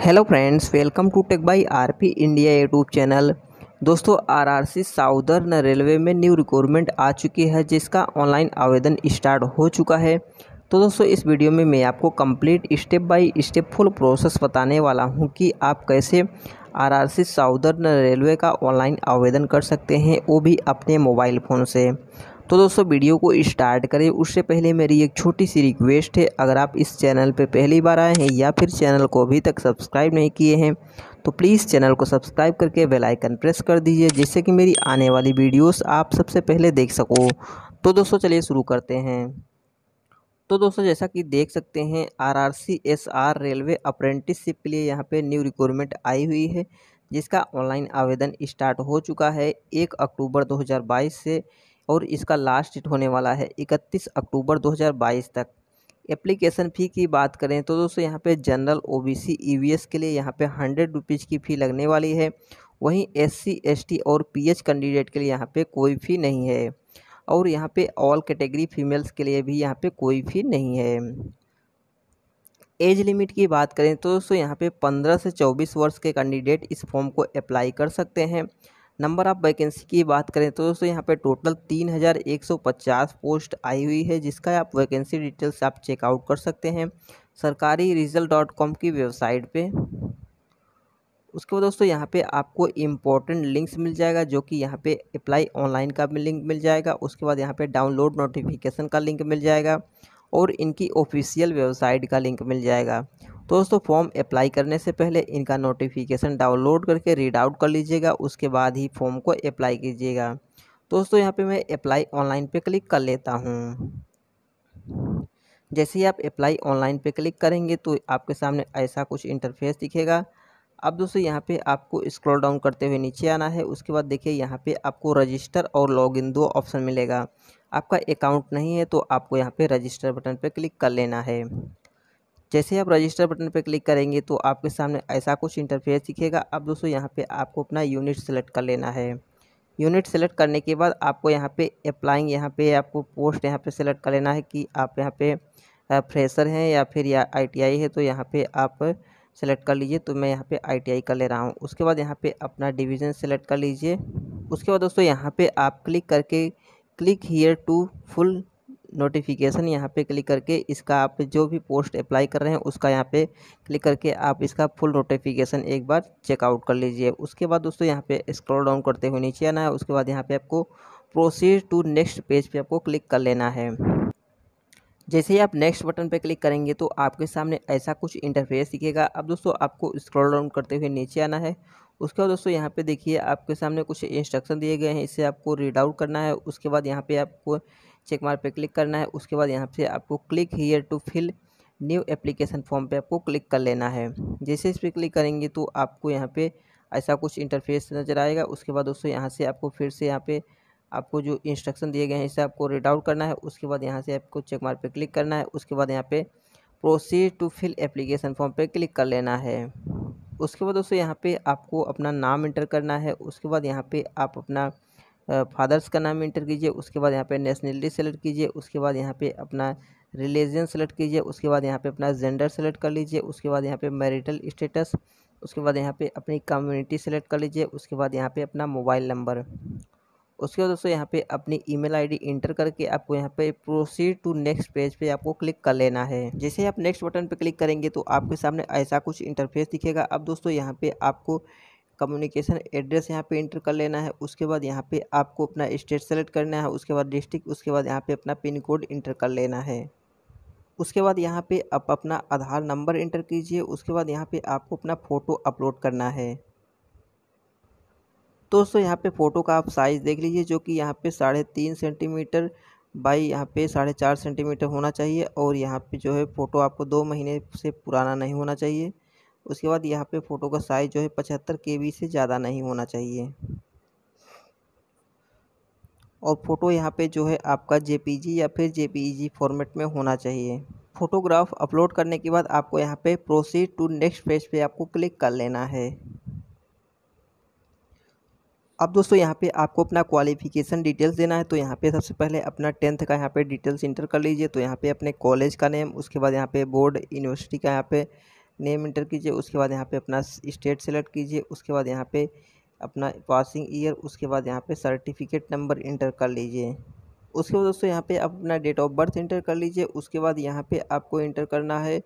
hello friends welcome to tech by RP India YouTube channel दोस्तों RRC southern railway में new recruitment आ चुकी है जिसका ऑनलाइन आवेदन स्टार्ट हो चुका है तो दोस्तों इस वीडियो में मैं आपको complete step by step full process बताने वाला हूं कि आप कैसे आरआरसी साउदर्न रेलवे का ऑनलाइन आवेदन कर सकते हैं वो भी अपने मोबाइल फ़ोन से तो दोस्तों वीडियो को स्टार्ट करें उससे पहले मेरी एक छोटी सी रिक्वेस्ट है अगर आप इस चैनल पर पहली बार आए हैं या फिर चैनल को अभी तक सब्सक्राइब नहीं किए हैं तो प्लीज़ चैनल को सब्सक्राइब करके बेल आइकन प्रेस कर दीजिए जिससे कि मेरी आने वाली वीडियोस आप सबसे पहले देख सको तो दोस्तों चलिए शुरू करते हैं तो दोस्तों जैसा कि देख सकते हैं R R C S R railway apprenticeship के लिए यहाँ पे न्यू रिक्वायरमेंट आई हुई है जिसका ऑनलाइन आवेदन स्टार्ट हो चुका है एक अक्टूबर 2022 से और इसका लास्ट डेट होने वाला है इकतीस अक्टूबर 2022 तक एप्लीकेशन फ़ी की बात करें तो दोस्तों यहाँ पे जनरल ओबीसी ईवीएस के लिए यहाँ पे हंड्रेड रुपीज़ की फ़ी लगने वाली है वहीं एससी एसटी और पीएच कैंडिडेट के लिए यहाँ पे कोई फ़ी नहीं है और यहाँ पे ऑल कैटेगरी फीमेल्स के लिए भी यहाँ पे कोई फ़ी नहीं है एज लिमिट की बात करें तो दोस्तों यहाँ पर पंद्रह से चौबीस वर्ष के कैंडिडेट इस फॉर्म को अप्लाई कर सकते हैं नंबर आप वैकेंसी की बात करें तो दोस्तों यहाँ पे टोटल तीन हज़ार एक सौ पचास पोस्ट आई हुई है जिसका आप वैकेंसी डिटेल्स आप चेकआउट कर सकते हैं सरकारी रिजल्ट डॉट कॉम की वेबसाइट पे उसके बाद दोस्तों यहाँ पे आपको इम्पोर्टेंट लिंक्स मिल जाएगा जो कि यहाँ पे अप्लाई ऑनलाइन का भी लिंक मिल जाएगा उसके बाद यहाँ पर डाउनलोड नोटिफिकेशन का लिंक मिल जाएगा और इनकी ऑफिशियल वेबसाइट का लिंक मिल जाएगा तो दोस्तों फॉर्म अप्लाई करने से पहले इनका नोटिफिकेशन डाउनलोड करके रीड आउट कर लीजिएगा उसके बाद ही फॉर्म को अप्लाई कीजिएगा दोस्तों यहाँ पे मैं अप्लाई ऑनलाइन पे क्लिक कर लेता हूँ जैसे ही आप अप्लाई ऑनलाइन पे क्लिक करेंगे तो आपके सामने ऐसा कुछ इंटरफेस दिखेगा अब दोस्तों यहाँ पे आपको स्क्रॉल डाउन करते हुए नीचे आना है उसके बाद देखिए यहाँ पे आपको रजिस्टर और लॉगिन दो ऑप्शन मिलेगा आपका अकाउंट नहीं है तो आपको यहाँ पे रजिस्टर बटन पे क्लिक कर लेना है जैसे आप रजिस्टर बटन पर क्लिक करेंगे तो आपके सामने ऐसा कुछ इंटरफेस दिखेगा अब दोस्तों यहाँ पे आपको अपना यूनिट सेलेक्ट कर लेना है यूनिट सेलेक्ट करने के बाद आपको यहाँ पे अप्लाइंग यहाँ पे आपको पोस्ट यहाँ पे सेलेक्ट कर लेना है कि आप यहाँ पे फ्रेशर हैं या फिर या आईटीआई है तो यहाँ पे आप सेलेक्ट कर लीजिए तो मैं यहाँ पे आईटीआई कर ले रहा हूँ उसके बाद यहाँ पे अपना डिवीज़न सेलेक्ट कर लीजिए उसके बाद दोस्तों यहाँ पे आप क्लिक करके click here to full notification यहाँ पे क्लिक करके इसका आप जो भी पोस्ट अप्लाई कर रहे हैं उसका यहाँ पे क्लिक करके आप इसका फुल नोटिफिकेशन एक बार चेकआउट कर लीजिए उसके बाद दोस्तों यहाँ पे स्क्रॉल डाउन करते हुए नीचे आना है उसके बाद यहाँ पे आपको प्रोसीड टू नेक्स्ट पेज पे आपको क्लिक कर लेना है जैसे ही आप नेक्स्ट बटन पर क्लिक करेंगे तो आपके सामने ऐसा कुछ इंटरफेस दिखेगा अब दोस्तों आपको स्क्रॉल डाउन करते हुए नीचे आना है उसके बाद दोस्तों यहाँ पे देखिए आपके सामने कुछ इंस्ट्रक्शन दिए गए हैं इसे आपको रीड आउट करना है उसके बाद यहाँ पे आपको चेक मार्क पर क्लिक करना है उसके बाद यहाँ से आपको click here to fill new application form पे आपको क्लिक कर लेना है जैसे इस पर क्लिक करेंगे तो आपको यहाँ पे ऐसा कुछ इंटरफेस नज़र आएगा उसके बाद दोस्तों यहाँ से आपको फिर से यहाँ पे आपको जो इंस्ट्रक्शन दिए गए हैं इसे आपको रीड आउट करना है उसके बाद यहाँ से आपको चेक मार्क पे क्लिक करना है उसके बाद यहाँ पे proceed to fill application form पे क्लिक कर लेना है उसके बाद दोस्तों यहाँ पे आपको अपना नाम इंटर करना है उसके बाद यहाँ पर आप अपना फादर्स का नाम इंटर कीजिए उसके बाद यहाँ पे नेशनलिटी सेलेक्ट कीजिए उसके बाद यहाँ पे अपना रिलीजन सेलेक्ट कीजिए उसके बाद यहाँ पे अपना जेंडर सेलेक्ट कर लीजिए उसके बाद यहाँ पे मैरिटल स्टेटस उसके बाद यहाँ पे अपनी कम्युनिटी सेलेक्ट कर लीजिए उसके बाद यहाँ पे अपना मोबाइल नंबर उसके बाद दोस्तों यहाँ पे अपनी ईमेल आईडी इंटर करके आपको यहाँ पे प्रोसीड टू नेक्स्ट पेज पे आपको क्लिक कर लेना है जैसे आप नेक्स्ट बटन पे क्लिक करेंगे तो आपके सामने ऐसा कुछ इंटरफेस दिखेगा अब दोस्तों यहाँ पे आपको कम्युनिकेशन एड्रेस यहाँ पे इंटर कर लेना है उसके बाद यहाँ पे आपको अपना स्टेट सेलेक्ट करना है उसके बाद डिस्ट्रिक्ट उसके बाद यहाँ पे अपना पिन कोड इंटर कर लेना है उसके बाद यहाँ पे आप अपना आधार नंबर इंटर कीजिए उसके बाद यहाँ पे आपको अपना फ़ोटो अपलोड करना है दोस्तों यहाँ पे फ़ोटो का आप साइज़ देख लीजिए जो कि यहाँ पे साढ़े तीन सेंटीमीटर बाई यहाँ पे साढ़े चार सेंटीमीटर होना चाहिए और यहाँ पे जो है फ़ोटो आपको दो महीने से पुराना नहीं होना चाहिए उसके बाद यहाँ पे फ़ोटो का साइज़ जो है पचहत्तर के से ज़्यादा नहीं होना चाहिए और फ़ोटो यहाँ पे जो है आपका जे या फिर जे फॉर्मेट e में होना चाहिए फ़ोटोग्राफ अपलोड करने के बाद आपको यहाँ पे प्रोसीड टू नेक्स्ट पेज पे आपको क्लिक कर लेना है अब दोस्तों यहाँ पे आपको अपना क्वालिफ़िकेशन डिटेल्स देना है तो यहाँ पे सबसे पहले अपना टेंथ का यहाँ पे डिटेल्स इंटर कर लीजिए तो यहाँ पे अपने कॉलेज का नेम उसके बाद यहाँ पे बोर्ड यूनिवर्सिटी का यहाँ पे नेम इंटर कीजिए उसके बाद यहाँ पे अपना स्टेट सेलेक्ट कीजिए उसके बाद यहाँ पे अपना पासिंग ईयर उसके बाद यहाँ पे सर्टिफिकेट नंबर इंटर कर लीजिए उसके बाद दोस्तों यहाँ पे आप अपना डेट ऑफ बर्थ इंटर कर लीजिए उसके बाद यहाँ पे आपको इंटर करना है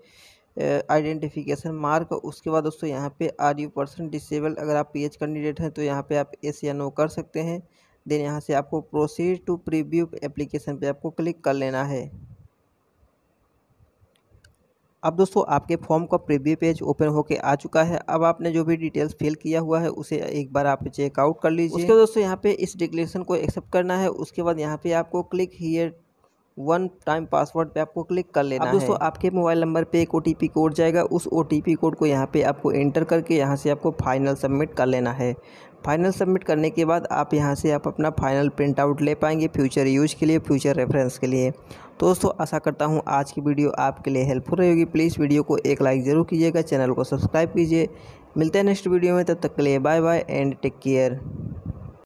आइडेंटिफिकेशन मार्क उसके बाद दोस्तों यहाँ पे आर यू पर्सन डिसेबल अगर आप पी कैंडिडेट हैं तो यहाँ पर आप एस या नो कर सकते हैं देन यहाँ से आपको प्रोसीड टू प्रीव्यू एप्लीकेशन पर आपको क्लिक कर लेना है अब दोस्तों आपके फॉर्म का प्रीव्यू पेज ओपन होके आ चुका है अब आपने जो भी डिटेल्स फिल किया हुआ है उसे एक बार आप चेकआउट कर लीजिए उसके दोस्तों यहाँ पे इस डिक्लेरेशन को एक्सेप्ट करना है उसके बाद यहाँ पे आपको click here one time password पे आपको क्लिक कर लेना अब दोस्तों आपके मोबाइल नंबर पे एक ओ कोड जाएगा उस ओ कोड को यहाँ पे आपको एंटर करके यहाँ से आपको फाइनल सबमिट कर लेना है फाइनल सबमिट करने के बाद आप यहाँ से आप अपना फाइनल प्रिंट आउट ले पाएंगे फ्यूचर यूज के लिए फ्यूचर रेफरेंस के लिए दोस्तों आशा करता हूँ आज की वीडियो आपके लिए हेल्पफुल रहेगी प्लीज़ वीडियो को एक लाइक ज़रूर कीजिएगा चैनल को सब्सक्राइब कीजिए मिलते हैं नेक्स्ट वीडियो में तब तक के लिए bye bye and take care